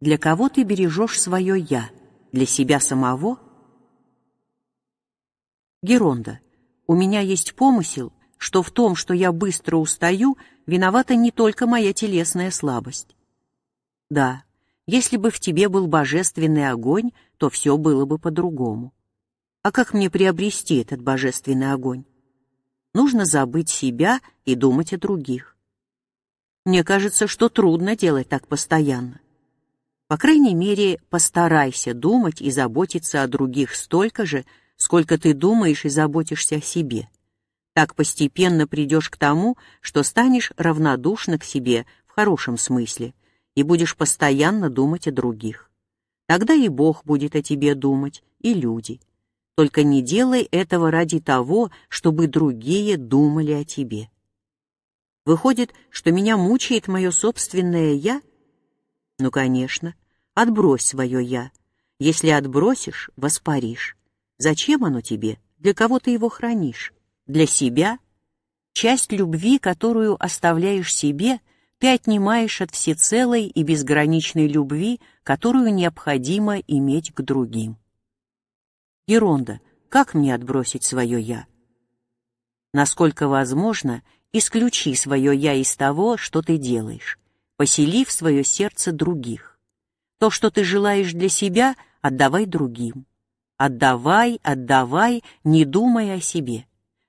Для кого ты бережешь свое «я»? Для себя самого? Геронда, у меня есть помысел, что в том, что я быстро устаю, виновата не только моя телесная слабость. Да, если бы в тебе был божественный огонь, то все было бы по-другому. А как мне приобрести этот божественный огонь? Нужно забыть себя и думать о других. Мне кажется, что трудно делать так постоянно. По крайней мере, постарайся думать и заботиться о других столько же, сколько ты думаешь и заботишься о себе. Так постепенно придешь к тому, что станешь равнодушна к себе в хорошем смысле и будешь постоянно думать о других. Тогда и Бог будет о тебе думать, и люди. Только не делай этого ради того, чтобы другие думали о тебе. Выходит, что меня мучает мое собственное «я», ну, конечно, отбрось свое «я». Если отбросишь, воспаришь. Зачем оно тебе? Для кого ты его хранишь? Для себя? Часть любви, которую оставляешь себе, ты отнимаешь от всецелой и безграничной любви, которую необходимо иметь к другим. Еронда, как мне отбросить свое «я»? Насколько возможно, исключи свое «я» из того, что ты делаешь посели в свое сердце других. То, что ты желаешь для себя, отдавай другим. Отдавай, отдавай, не думая о себе.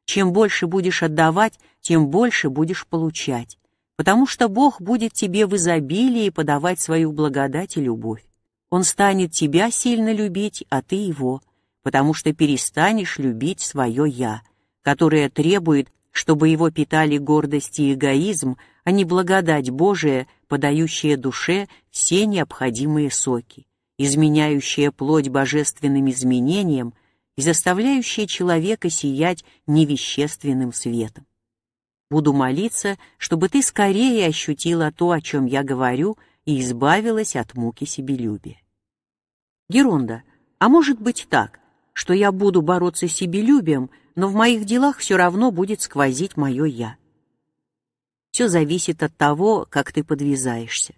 Чем больше будешь отдавать, тем больше будешь получать, потому что Бог будет тебе в изобилии подавать свою благодать и любовь. Он станет тебя сильно любить, а ты его, потому что перестанешь любить свое «я», которое требует чтобы его питали гордость и эгоизм, а не благодать Божия, подающая душе все необходимые соки, изменяющая плоть божественным изменением и заставляющая человека сиять невещественным светом. Буду молиться, чтобы ты скорее ощутила то, о чем я говорю, и избавилась от муки себелюбия. Геронда, а может быть так, что я буду бороться с себелюбием, но в моих делах все равно будет сквозить мое «я». Все зависит от того, как ты подвязаешься.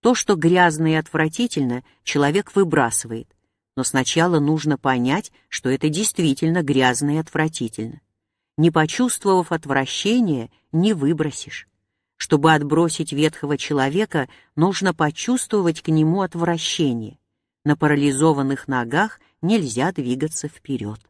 То, что грязно и отвратительно, человек выбрасывает, но сначала нужно понять, что это действительно грязно и отвратительно. Не почувствовав отвращения, не выбросишь. Чтобы отбросить ветхого человека, нужно почувствовать к нему отвращение. На парализованных ногах нельзя двигаться вперед.